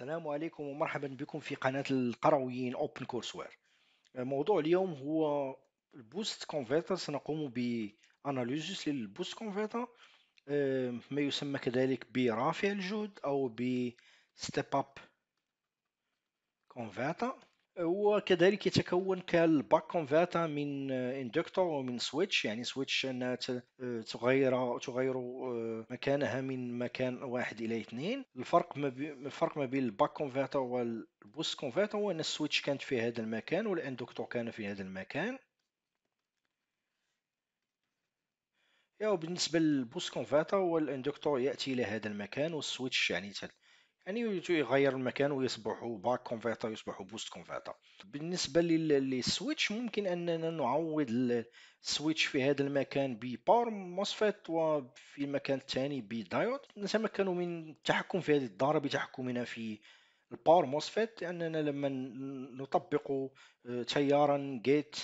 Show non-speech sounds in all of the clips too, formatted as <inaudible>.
السلام عليكم ومرحبا بكم في قناة القرويين اوبن كورس وير موضوع اليوم هو البوست كونفرتر سنقوم باناليزيس للبوست كونفرتر ما يسمى كذلك برافع الجهد او بستيب اب كونفرتر وكذلك يتكون كالباك كونفرتا من آه، اندكتور ومن سويتش يعني سويتش انها آه، تغير تغير آه، مكانها من مكان واحد الى اثنين الفرق ما الفرق ما بين الباك كونفرتا والبوست كونفرتا هو ان السويتش كانت في هذا المكان والاندكتور كان في هذا المكان وبالنسبه للبوست كونفرتا هو الاندكتور ياتي الى هذا المكان والسويتش يعني يعني يغير المكان ويصبحوا باك كونفرتر يصبحوا بوست كونفرتر بالنسبه للسويتش ممكن اننا نعوض السويتش في هذا المكان بباور موسفيت وفي المكان الثاني بدايود نتمكن من التحكم في هذه الدارة بتحكمنا في الباور موسفيت لاننا لما نطبق آه، تيارا جيت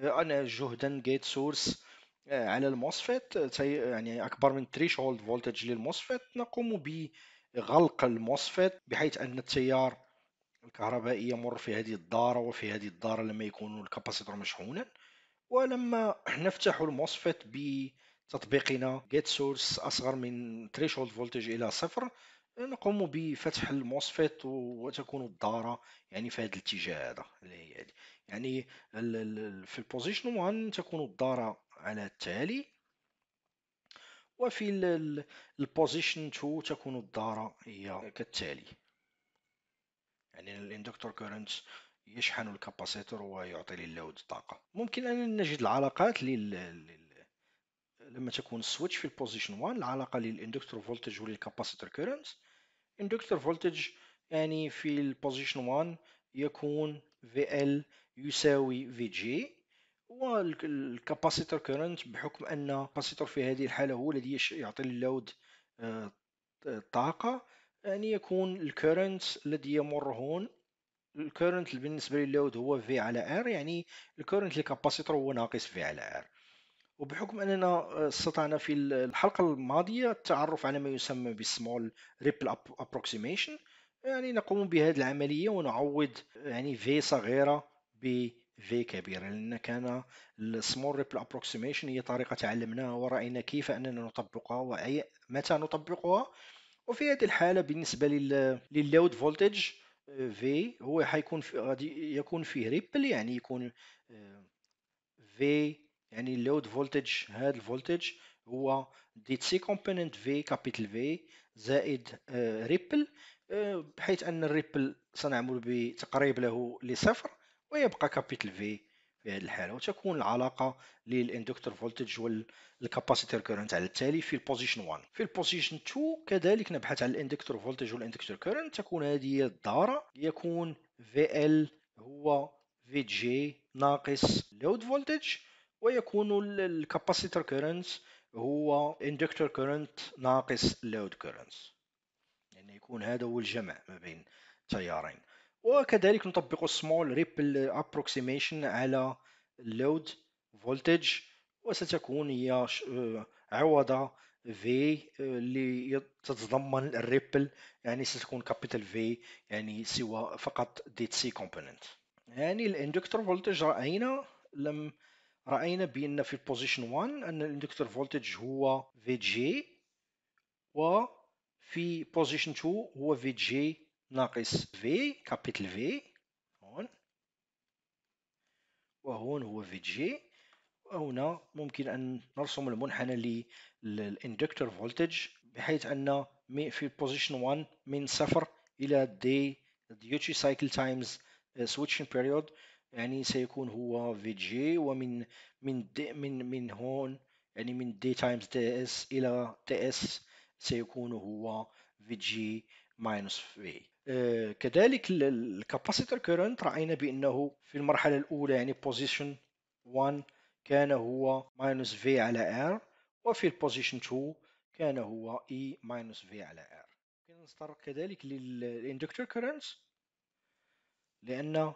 آه، انا جهدا جيت سورس آه، على الموسفيت يعني اكبر من 3 فولتج للموسفيت نقوم ب غلق المصفات بحيث ان التيار الكهربائي يمر في هذه الدارة وفي هذه الدارة لما يكون الكباسيتور مشحونا ولما <clears throat> نفتح المصفت بتطبيقنا جيت سورس أصغر من threshold فولتج إلى صفر نقوم بفتح المصفت وتكون الدارة يعني في هذا الاتجاه هذا يعني في البوزيشن 1 تكون الدارة على التالي وفي البوزيشن 2 تكون الدارة هي كالتالي يعني الاندكتور كورنت يشحن الكاباسيتور ويعطي للود الطاقة ممكن أن نجد العلاقات لل لما تكون السويتش في البوزيشن 1 العلاقة للاندكتور فولتج وللكاباسيتور كورنت اندكتور فولتج يعني في البوزيشن 1 يكون VL يساوي VG هو الكاباسيتور كورنت بحكم ان الكاباسيتور في هذه الحاله هو الذي يعطي اللود الطاقه آه، يعني يكون الكورنت الذي يمر هون الكورنت بالنسبه للود هو في على ار يعني الكورنت للكاباسيتور هو ناقص في على ار وبحكم اننا آه، استطعنا في الحلقه الماضيه التعرف على ما يسمى بالسمول ريبل ابروكسيميشن يعني نقوم بهذه العمليه ونعوض يعني في صغيره ب في كبيرة لأن كان السمول ريبل ابروكسيميشن هي طريقة تعلمناها ورأينا كيف أننا نطبقها وأي متى نطبقها وفي هذه الحالة بالنسبة لل... لللود فولتج في هو حيكون في... غادي يكون فيه ريبل يعني يكون في آه، يعني اللود فولتج هذا الفولتج هو دي سي كومبوننت في كابيتال في زائد ريبل آه، آه، بحيث ان الريبل سنعمل بتقريب له لصفر ويبقى كابيتال في في هذه الحالة وتكون العلاقة للإندكتور فولتج والكاباسيتور كورنت على التالي في البوزيشن 1 في البوزيشن 2 كذلك نبحث عن الإندكتور فولتج والإندكتور كورنت تكون هذه هي الدارة يكون في ال هو في جي ناقص لود فولتج ويكون الكاباسيتور كورنت هو اندكتور كورنت ناقص لود كورنت يعني يكون هذا هو الجمع ما بين تيارين وكذلك نطبق السمول ريبل ابروكسيميشن على اللود فولتج وستكون هي آه، عوضة V آه، اللي تتضمن الريبل يعني ستكون كابيتال V يعني سوى فقط دي سي كومبوننت يعني الاندكتور فولتج راينا لم راينا بان في البوزيشن 1 ان الاندكتور فولتج هو في جي وفي بوزيشن 2 هو في جي ناقص في كابيتال في هون وهون هو في جي وهنا ممكن أن نرسم المنحنى للإندكتور فولتج بحيث أن في بوزيشن 1 من صفر إلى دي duty cycle times uh, switching period يعني سيكون هو في جي ومن من دي من من هون يعني من دي تايمز دي اس إلى تي اس سيكون هو في جي minus V آه، كذلك الكاباسيتور كورنت راينا بانه في المرحله الاولى يعني بوزيشن 1 كان هو ماينس في على ار وفي البوزيشن 2 كان هو اي e ماينس في على ار يمكن نتطرق كذلك للاندكتور كورنت لان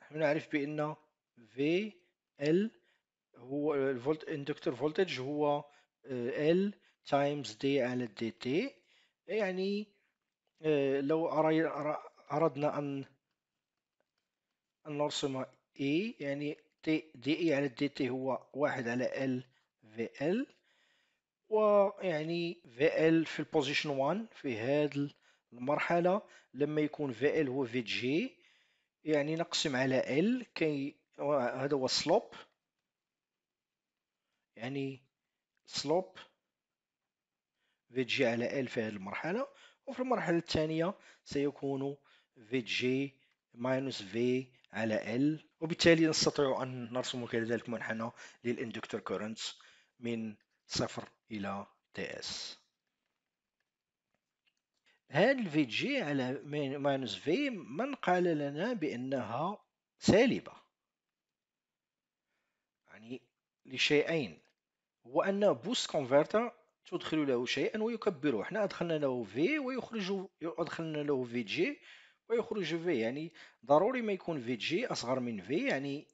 نحن نعرف بان في ال هو الفولت اندكتور فولتج هو ال تايمز دي على دي تي يعني آه، لو أردنا أن نرسم اي يعني تي دي على دي تي هو واحد على ال يعني في ال ويعني في ال في البوزيشن 1 في هاد المرحلة لما يكون في ال هو في جي يعني نقسم على ال كي هذا هو سلوب يعني سلوب في جي على ال في هذه المرحلة وفي المرحلة الثانية سيكون في جي ماينوس في على ال وبالتالي نستطيع أن نرسم كذلك منحنى للإندكتور كورنت من صفر إلى تي اس هذا الفي جي على ماينوس في من قال لنا بأنها سالبة يعني لشيئين هو أن بوست كونفرتر تدخل له شيئا ويكبره حنا ادخلنا له في ويخرج ادخلنا له في جي ويخرج في يعني ضروري ما يكون في جي اصغر من في يعني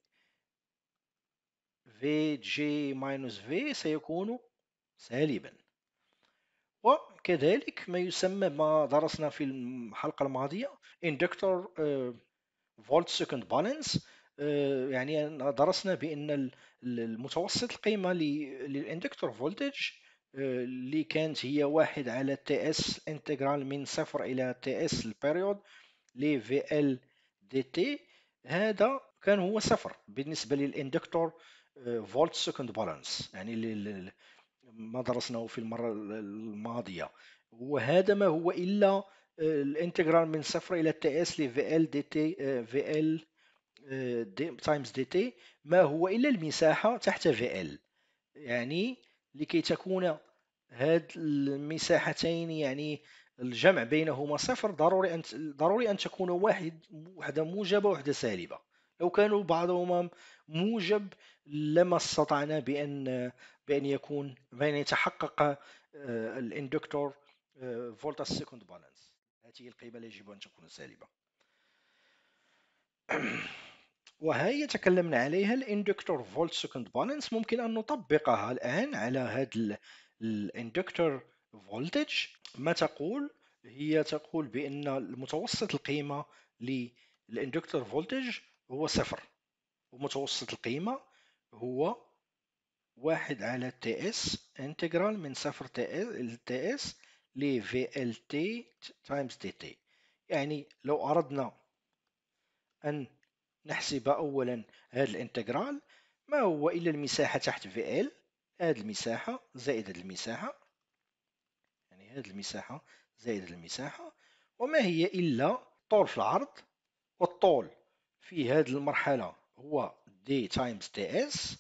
في جي ماينوس في سيكون سالبا وكذلك ما يسمى ما درسنا في الحلقة الماضية اندكتور فولت سكند بالانس يعني درسنا بأن المتوسط القيمة للإندكتور فولتج اللي كانت هي واحد على تي اس انتجرال من صفر الى تي اس البريود لي في ال دي تي هذا كان هو صفر بالنسبه للاندكتور فولت سكند بالانس يعني ما درسناه في المره الماضيه وهذا ما هو الا آه، الانتجرال من صفر الى تي اس لي في ال دي تي في ال تايمز دي تي ما هو الا المساحه تحت في ال يعني لكي تكون هاد المساحتين يعني الجمع بينهما صفر ضروري أن ضروري أن تكون واحد وحدة موجبة وحدة سالبة لو كانوا بعضهما موجب لما استطعنا بأن بأن يكون بأن يتحقق آه، الاندكتور آه، فولتا سيكوند بالانس هذه القيمة يجب أن تكون سالبة <clears throat> وهي تكلمنا عليها الاندكتور فولت سكند بالانس ممكن ان نطبقها الان على هذا الاندكتور فولتج ما تقول هي تقول بان المتوسط القيمه للاندكتور فولتج هو صفر ومتوسط القيمه هو واحد على تي اس انتجرال من صفر تي اس لتي اس ل في ال تي تايمز دي تي يعني لو اردنا ان نحسب أولا هذا الانتجرال ما هو إلا المساحة تحت في ال هذه المساحة زائد هذه المساحة يعني هذه المساحة زائد هذه المساحة وما هي إلا طول في العرض والطول في هذه المرحلة هو دي تايمز دي اس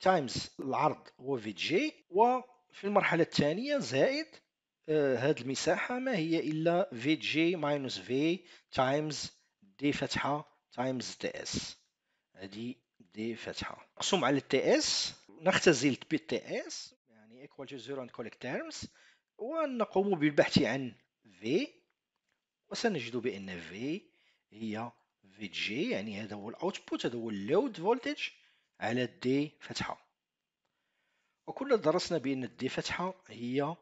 تايمز العرض هو في جي وفي المرحلة الثانية زائد آه هذه المساحة ما هي إلا في جي ماينوس في تايمز دي فتحة تايمز تي اس هادي دي فتحه مقسوم على تي اس نختزل تي اس يعني ايكوال تو زيرو اند collect تيرمز ونقوم بالبحث عن في وسنجد بان في هي في جي يعني هذا هو الاوتبوت هذا هو اللود فولتج على دي فتحه وكنا درسنا بان الدي فتحه هي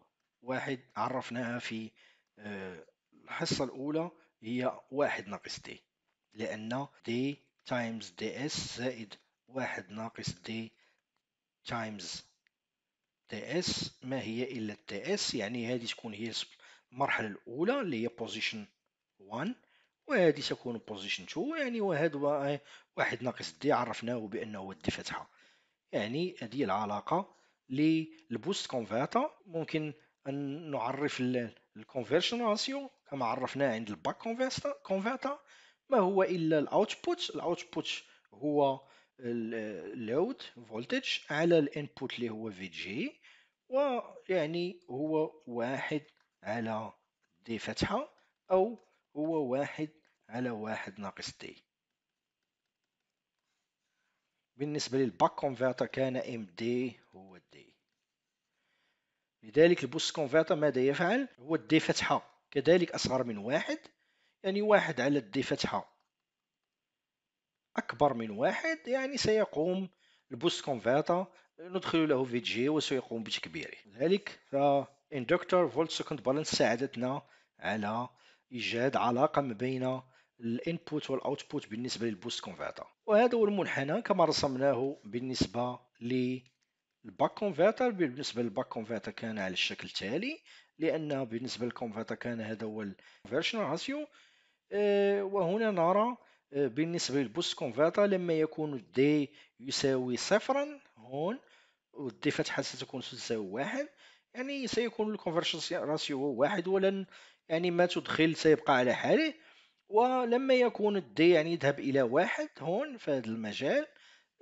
واحد عرفناها في آه، الحصه الاولى هي واحد ناقص دي لأن d times ds زائد واحد ناقص d times ds ما هي إلا ds يعني هذه تكون هي المرحلة الأولى اللي هي position 1 وهذه تكون position 2 يعني وهذا آه، واحد ناقص d عرفناه بأنه هو فتحة يعني هذه العلاقة للبوست كونفيرتر ممكن أن نعرف الكونفيرشن راسيو كما عرفناه عند الباك كونفيرتر ما هو الا الاوتبوت الاوتبوت هو اللود فولتج على الانبوت اللي هو في جي ويعني هو واحد على دي فتحة أو هو واحد على واحد ناقص دي بالنسبة للباك كونفرتر كان ام دي هو دي لذلك البوست كونفرتر ماذا يفعل هو الدي فتحة كذلك أصغر من واحد يعني واحد على الدي فتحة أكبر من واحد يعني سيقوم البوست كونفيرتا ندخل له في جي وسيقوم بتكبيره لذلك فإندكتور فولت سكند بالانس ساعدتنا على إيجاد علاقة ما بين الانبوت والاوتبوت بالنسبه للبوست كونفرتر وهذا هو المنحنى كما رسمناه بالنسبه للباك كونفرتر بالنسبه للباك كونفرتر كان على الشكل التالي لان بالنسبه للكونفرتر كان هذا هو الكونفرشن راسيو آه، وهنا نرى آه، بالنسبة للبوست كونفاتا لما يكون دي يساوي صفرا هون والدي فتحة ستكون تساوي واحد يعني سيكون الكونفرشن راسيو واحد ولن يعني ما تدخل سيبقى على حاله ولما يكون الدي يعني يذهب إلى واحد هون في هذا المجال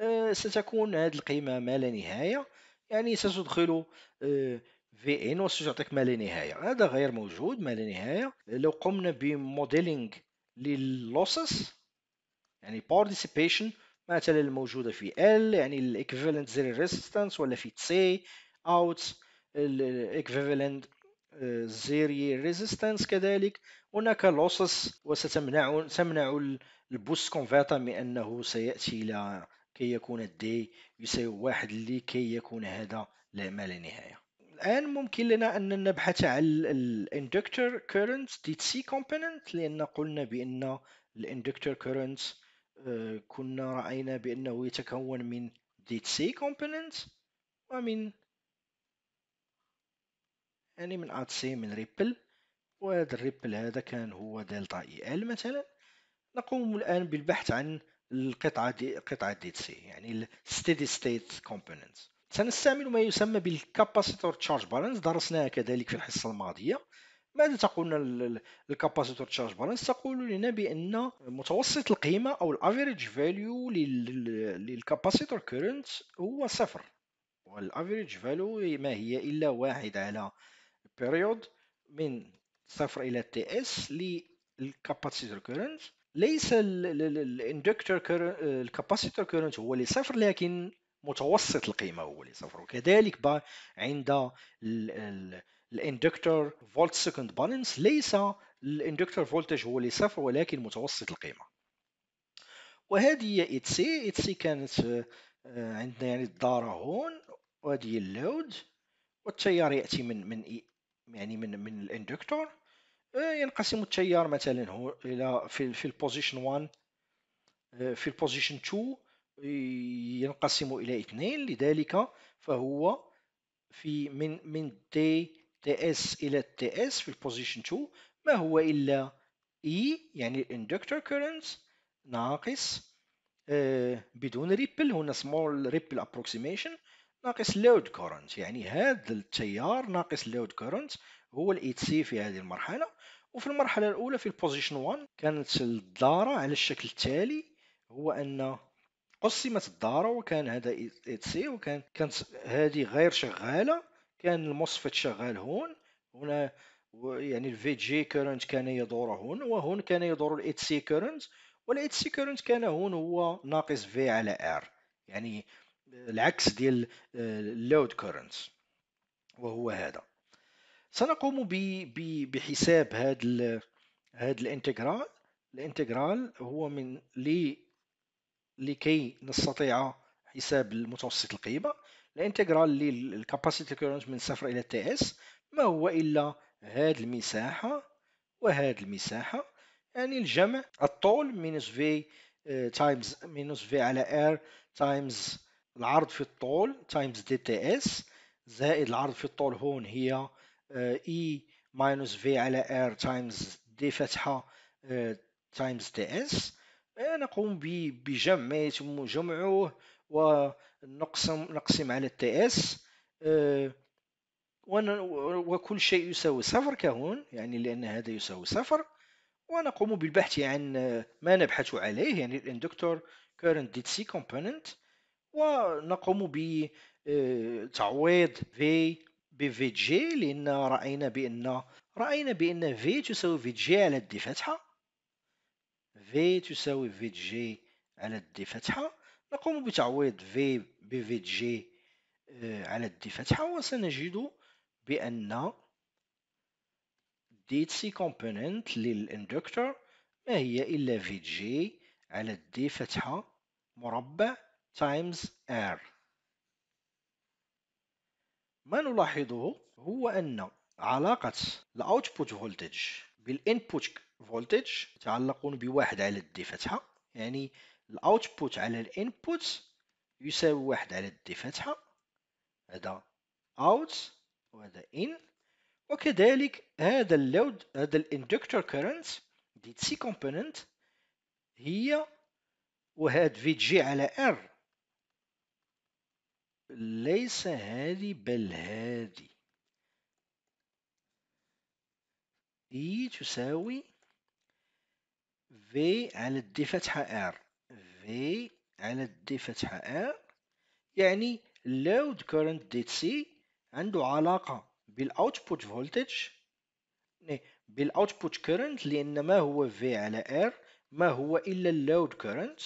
آه، ستكون هذه القيمة ما لا نهاية يعني ستدخل في ان واش يعطيك ما لا نهايه هذا غير موجود ما لا نهايه لو قمنا بموديلينغ لللوسس يعني بارتيسيبيشن مثلا الموجوده في ال يعني الايكفالنت زير ريزيستانس ولا في سي اوت الايكفالنت زيري ريزيستانس كذلك هناك لوسس وستمنع تمنع البوست كونفيرتر من انه سياتي الى كي يكون الدي يساوي واحد لكي يكون هذا لا ما لا نهايه الان ممكن لنا ان نبحث عن الاندكتور كورنت دي سي كومبوننت لان قلنا بان الاندكتور كورنت آه، كنا راينا بانه يتكون من دي سي كومبوننت ومن يعني من ات سي من ريبل وهذا الريبل هذا كان هو دلتا اي ال مثلا نقوم الان بالبحث عن القطعه دي قطعه دي سي يعني الستيدي ستيت كومبوننت سنستعمل ما يسمى بالكاباسيتور تشارج بالانس درسناها كذلك في الحصة الماضية ماذا تقولنا الكاباسيتور تشارج بالانس تقول لنا بأن متوسط القيمة أو الافريج فاليو للكاباسيتور كورنت هو صفر والافريج فاليو ما هي إلا واحد على بيريود من صفر إلى تي اس للكاباسيتور كورنت ليس الاندكتور الكاباسيتور كورنت هو اللي صفر لكن متوسط القيمه هو اللي صفر وكذلك عند الاندكتور فولت سكند بالانس ليس الاندكتور فولتج هو اللي صفر ولكن متوسط القيمه وهذه هي اتس سي سي كانت آه، عندنا يعني الدارة هون وهذه هي اللود والتيار ياتي من من يعني من من الاندكتور آه، ينقسم التيار مثلا هو الى في في البوزيشن 1 آه، في البوزيشن 2 ينقسم إلى اثنين لذلك فهو في من من تي تي اس إلى تي اس في البوزيشن 2 ما هو إلا اي e، يعني الاندكتور كورنت ناقص آه، بدون ريبل هنا سمول ريبل ابروكسيميشن ناقص لود كورنت يعني هذا التيار ناقص لود كورنت هو الاي سي في هذه المرحله وفي المرحله الاولى في البوزيشن 1 كانت الداره على الشكل التالي هو ان قسمت الدار وكان هذا اتسي وكان كانت هذه غير شغاله كان المصفت شغال هون هنا يعني الفي جي كورنت كان يدور هون وهون كان يدور الاتسي كورنت والاتسي كورنت كان هون هو ناقص في على ار يعني العكس ديال اللود كورنت وهو هذا سنقوم بحساب هذا هذا الانتجرال الانتجرال هو من لي لكي نستطيع حساب المتوسط القيمة الانتجرال للكاباسيتي كورنت من صفر إلى تي اس ما هو إلا هاد المساحة وهاد المساحة يعني الجمع الطول مينوس في تايمز مينوس في على ار تايمز العرض في الطول تايمز دي تي اس زائد العرض في الطول هون هي اي مينوس في على ار تايمز دي فتحة تايمز آه، تي اس آه، نقوم بجمع ما يتم جمعه ونقسم نقسم على التي اس آه، وكل شيء يساوي صفر كهون يعني لأن هذا يساوي صفر ونقوم بالبحث عن ما نبحث عليه يعني الاندكتور current ديت سي كومبوننت ونقوم بتعويض في ب في آه، جي لأن رأينا بأن رأينا بأن في تساوي في جي على الدي فتحة في تساوي في جي على دي فتحة نقوم بتعويض في بفي جي على دي فتحة وسنجد بأن دي سي كومبوننت للإندكتور ما هي إلا في جي على دي فتحة مربع تايمز R ما نلاحظه هو أن علاقة الأوتبوت فولتج بالإنبوت فولتج يتعلقون بواحد على الدي فتحة يعني الاوتبوت على الانبوت يساوي واحد على الدي فتحة هذا اوت وهذا ان وكذلك هذا اللود هذا الاندكتور كرنت دي سي كومبوننت هي وهاد في جي على ار ليس هذه بل هذه اي e تساوي في على الدي فتحة ار في على الدي فتحة ار يعني load current دي عنده علاقة بالاوتبوت فولتج output current لان ما هو في على ار ما هو الا load current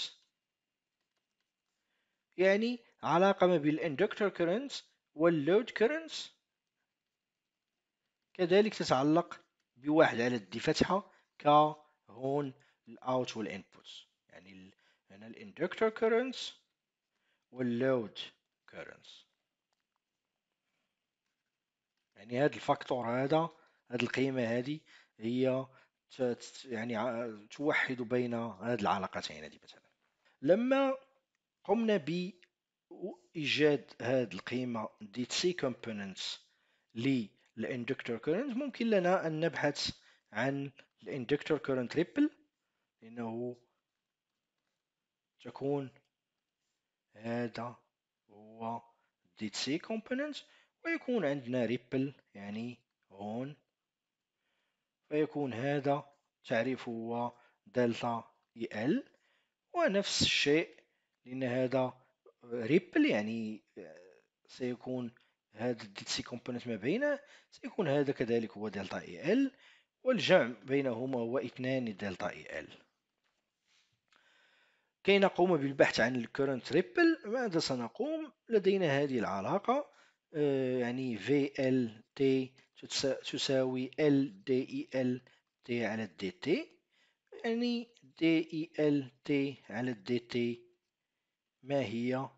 يعني علاقة ما بين الاندكتور كرنت واللود كرنت كذلك تتعلق بواحد على الدي فتحة كهون الاوت والانبوت يعني هنا الاندكتور كرنتس واللود كرنتس يعني هذا الفاكتور هذا هذه القيمه هذه هي يعني توحد بين هذه العلاقتين هذه مثلا لما قمنا ب ايجاد هذه القيمه دي سي كومبوننتس للاندكتور كرنت ممكن لنا ان نبحث عن الاندكتور كرنت ريبل إنه تكون هذا هو ديت سي كومبوننت ويكون عندنا ريبل يعني هون فيكون هذا تعريف هو دلتا اي e ال ونفس الشيء لأن هذا ريبل يعني سيكون هذا الديت سي كومبوننت ما بينه سيكون هذا كذلك هو دلتا اي e ال والجمع بينهما هو 2 دلتا اي e ال كي نقوم بالبحث عن الكورنت ريبل ماذا سنقوم لدينا هذه العلاقة آه، يعني في ال تي تساوي ال ال دي اي تي على تي يعني دي اي ال تي على تي ما هي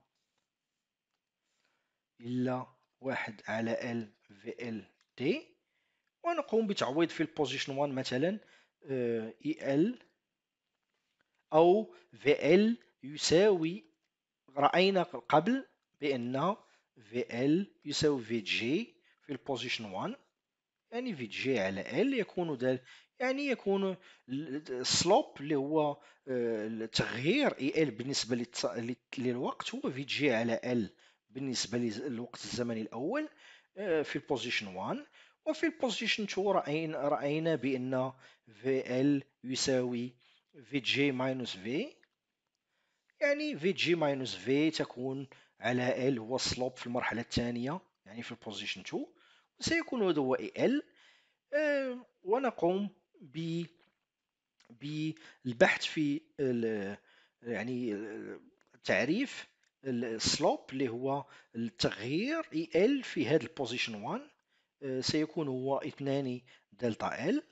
إلا واحد على ال في ال تي ونقوم بتعويض في البوزيشن 1 مثلا اي آه، ال e أو VL يساوي رأينا قبل بأن VL يساوي VG في البوزيشن 1 يعني VG على L يكون دال يعني يكون السلوب اللي هو آه، التغيير EL بالنسبه للوقت هو VG على L بالنسبه للوقت الزمني الاول آه، في البوزيشن 1 وفي البوزيشن 2 راينا بان VL يساوي VG minus V يعني VG minus V تكون على L هو السلوب في المرحلة الثانية يعني في البوزيشن 2 وسيكون هذا هو AL ونقوم ب بالبحث في يعني تعريف السلوب اللي هو التغيير اي ال في هذا البوزيشن 1 آه، سيكون هو 2 دلتا ال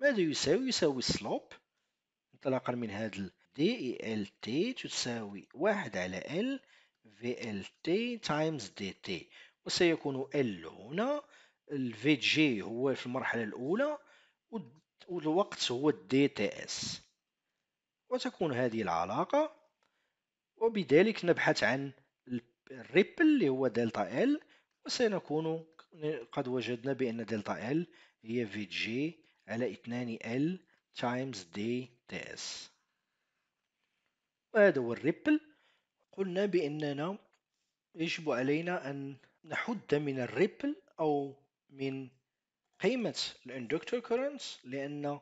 ماذا يساوي يساوي السلوب انطلاقا من هذا دي اي ال تي تساوي واحد على ال في ال تي تايمز دي تي وسيكون ال هنا الفي جي هو في المرحلة الأولى والوقت هو الدي تي اس وتكون هذه العلاقة وبذلك نبحث عن الريبل اللي هو دلتا ال وسنكون قد وجدنا بأن دلتا ال هي في جي على 2 ال تايمز دي تي اس وهذا هو الريبل قلنا بأننا يجب علينا أن نحد من الريبل أو من قيمة الاندكتور كورنت لأن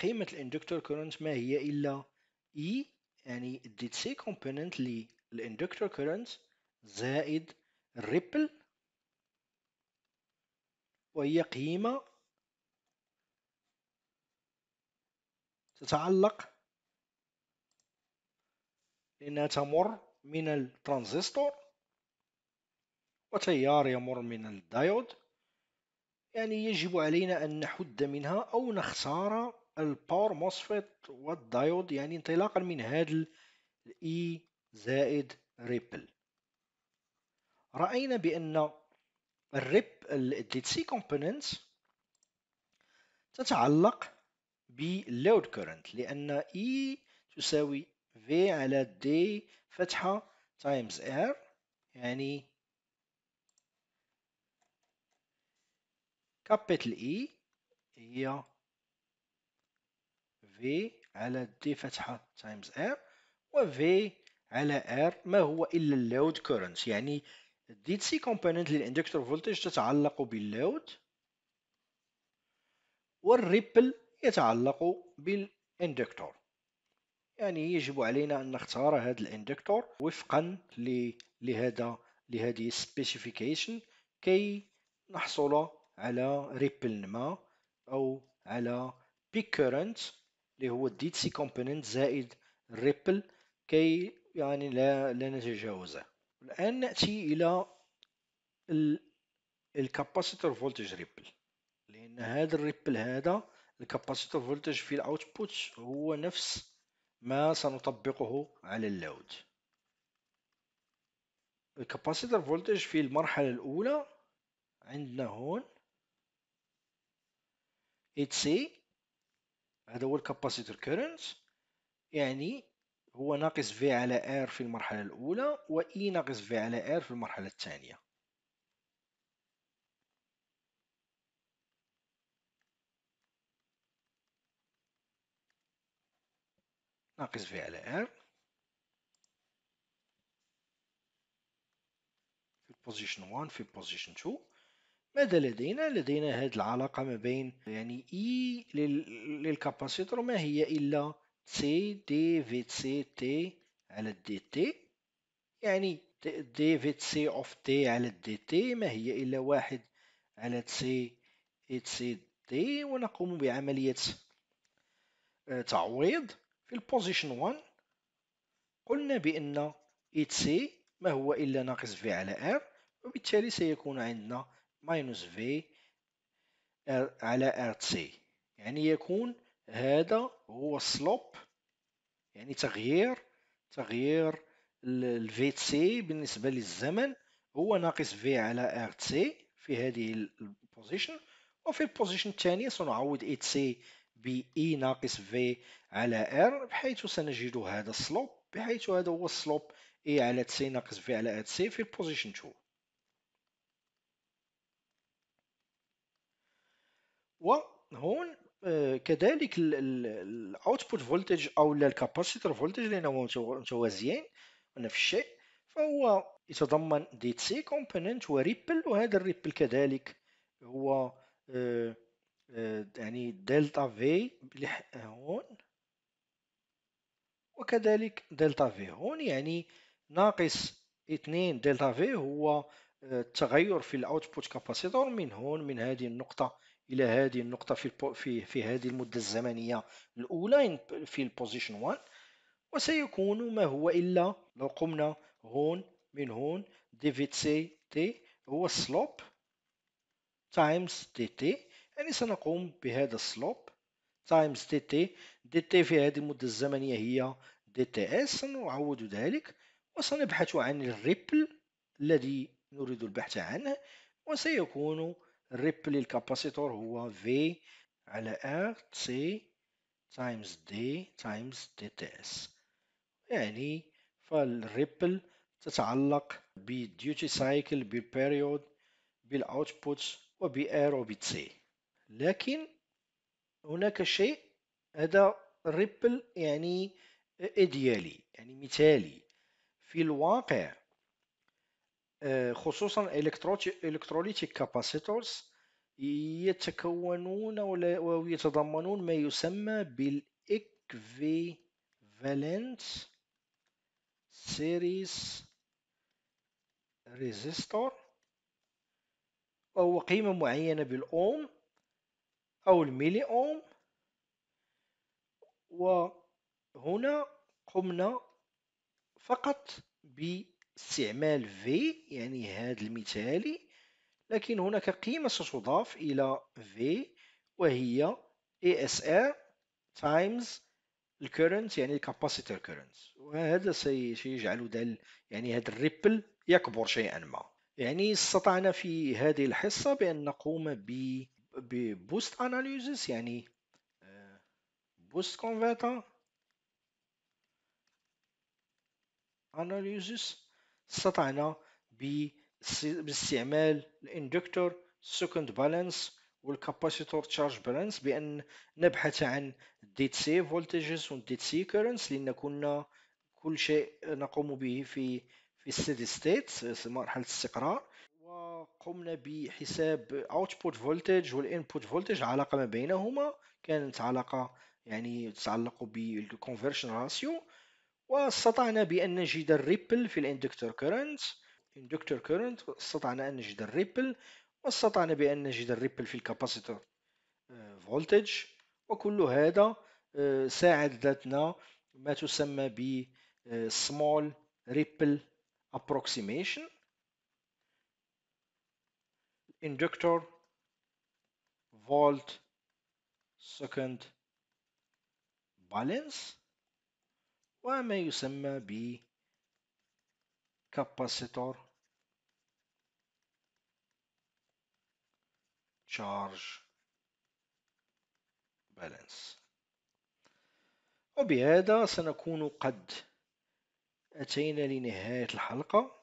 قيمة الاندكتور كورنت ما هي إلا E يعني دي سي كومبوننت للاندكتور كورنت زائد الريبل وهي قيمة تتعلق لأنها تمر من الترانزستور وتيار يمر من الدايود يعني يجب علينا أن نحد منها أو نختار الباور موسفيت والدايود يعني انطلاقا من هذا الإي زائد ريبل رأينا بأن الريب الـ كومبوننت تتعلق بلود كورنت لان اي e تساوي في على دي فتحة تايمز ار يعني كابيتال اي e هي في على دي فتحة تايمز ار و على ار ما هو إلا اللود كورنت يعني الدي سي كومبوننت للاندكتور فولتج تتعلق باللود والريبل يتعلق بالاندكتور يعني يجب علينا أن نختار هذا الاندكتور وفقا لهذا لهذه سبيسيفيكيشن كي نحصل على ريبل ما أو على بيك كورنت اللي هو الدي سي كومبوننت زائد ريبل كي يعني لا لا نتجاوزه الآن نأتي إلى الكاباسيتور فولتج ريبل لأن هذا الريبل هذا الكاباسيتور فولتج في الاوتبوت هو نفس ما سنطبقه على اللود الكاباسيتور فولتج في المرحلة الأولى عندنا هون اي هذا هو الكاباسيتور كيرنت يعني هو ناقص V على R في المرحلة الأولى و E ناقص V على R في المرحلة الثانية ناقص في على ار في البوزيشن 1 في البوزيشن 2 ماذا لدينا لدينا هذه العلاقة ما بين يعني اي e للكاباسيتور ما هي الا سي دي في سي تي على دي تي يعني دي في سي اوف تي على دي تي ما هي الا واحد على سي اي سي دي ونقوم بعملية آه، تعويض البوزيشن 1 قلنا بان ايت سي ما هو الا ناقص في على ار وبالتالي سيكون عندنا ماينوس في على ار سي يعني يكون هذا هو السلوب يعني تغيير تغيير الفي سي بالنسبه للزمن هو ناقص في على ار سي في هذه البوزيشن وفي البوزيشن الثانيه سنعوض اي سي ب اي e ناقص في على ار بحيث سنجد هذا السلوب بحيث هذا هو السلوب اي على سي ناقص في على ات سي في البوزيشن 2 وهون آه، كذلك الاوتبوت فولتج او الكاباسيتور فولتج لان هو متوازيين نفس الشيء فهو يتضمن دي سي كومبوننت وريبل وهذا الريبل كذلك هو آه، آه، يعني دلتا في آه، هون وكذلك دلتا في هون يعني ناقص 2 دلتا آه، في هو التغير في الاوتبوت كاباسيتور من هون من هذه النقطه الى هذه النقطه في في في هذه المده الزمنيه الاولى في البوزيشن 1 وسيكون ما هو الا لو قمنا هون من هون دي في تي تي هو السلوب تايمز دي تي يعني سنقوم بهذا السلوب تايمز دي تي دي تي في هذه المدة الزمنية هي دي تي اس سنعوض ذلك وسنبحث عن الريبل الذي نريد البحث عنه وسيكون الريبل للكاباسيتور هو في على ار تي تايمز دي تايمز دي تي اس يعني فالريبل تتعلق بديوتي سايكل بالبيريود بالاوتبوت وبار وبتسي لكن هناك شيء هذا ريبل يعني ايديالي يعني مثالي في الواقع آه، خصوصا الكتروليتيك كاباسيتورز يتكونون ويتضمنون ما يسمى بالاكفيفالنت سيريز ريزيستور أو قيمة معينة بالأوم أو الميلي أوم وهنا قمنا فقط باستعمال في يعني هذا المثالي لكن هناك قيمة ستضاف إلى في وهي ASR times الكرنت يعني الكاباسيتور كرنت وهذا سيجعل دل يعني هذا الريبل يكبر شيئا ما يعني استطعنا في هذه الحصة بأن نقوم ب ببوست اناليزس يعني اه، بوست كونفرتر اناليزس استطعنا باستعمال الاندكتور سكند بالانس والكاباسيتور تشارج بالانس بان نبحث عن الديت سي فولتجز والديت سي كورنس لان كنا كل شيء نقوم به في في ستيت مرحله الاستقرار وقمنا بحساب output voltage والانبوت voltage العلاقة ما بينهما كانت علاقة يعني تتعلق بالconversion ratio واستطعنا بأن نجد الريبل في الاندكتور كورنت اندكتور كورنت استطعنا أن نجد الريبل واستطعنا بأن نجد الريبل في الكاباسيتور فولتج آه، وكل هذا آه، ساعدتنا ما تسمى ب آه، small ripple approximation inductor volt second balance وما يسمى ب capacitor charge balance وبهذا سنكون قد أتينا لنهاية الحلقة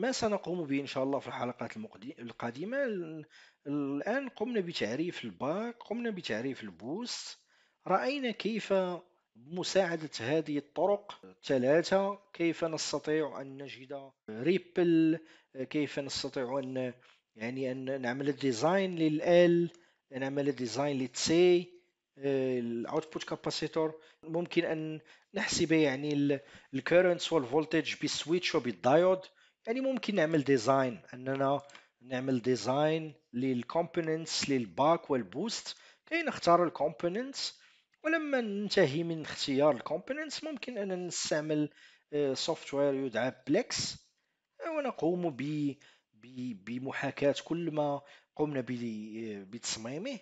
ما سنقوم به إن شاء الله في الحلقات القادمة الآن قمنا بتعريف الباك قمنا بتعريف البوست رأينا كيف بمساعدة هذه الطرق الثلاثة كيف نستطيع أن نجد ريبل كيف نستطيع أن يعني أن نعمل ديزاين للال نعمل ديزاين للتسي الاوتبوت كاباسيتور ممكن ان نحسب يعني الكورنتس والفولتج بالسويتش وبالدايود يعني ممكن نعمل ديزاين اننا نعمل ديزاين للكومبوننتس للباك والبوست كي نختار الكومبوننتس ولما ننتهي من اختيار الكومبوننتس ممكن اننا نستعمل سوفت آه، وير يدعى بلكس ونقوم ب بمحاكاة كل ما قمنا آه، بتصميمه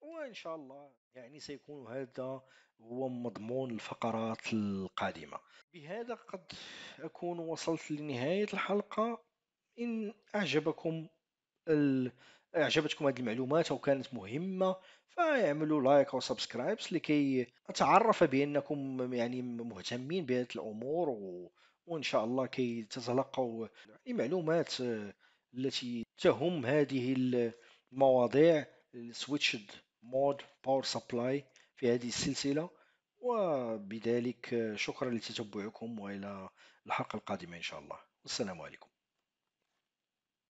وإن شاء الله يعني سيكون هذا هو مضمون الفقرات القادمة بهذا قد أكون وصلت لنهاية الحلقة إن أعجبكم ال... أعجبتكم هذه المعلومات أو كانت مهمة فاعملوا لايك أو سبسكرايب لكي أتعرف بأنكم يعني مهتمين بهذه الأمور و... وإن شاء الله كي تتلقوا المعلومات آه، التي تهم هذه المواضيع سويتشد مود باور سبلاي في هذه السلسلة وبذلك شكرا لتتبعكم وإلى الحلقة القادمة إن شاء الله والسلام عليكم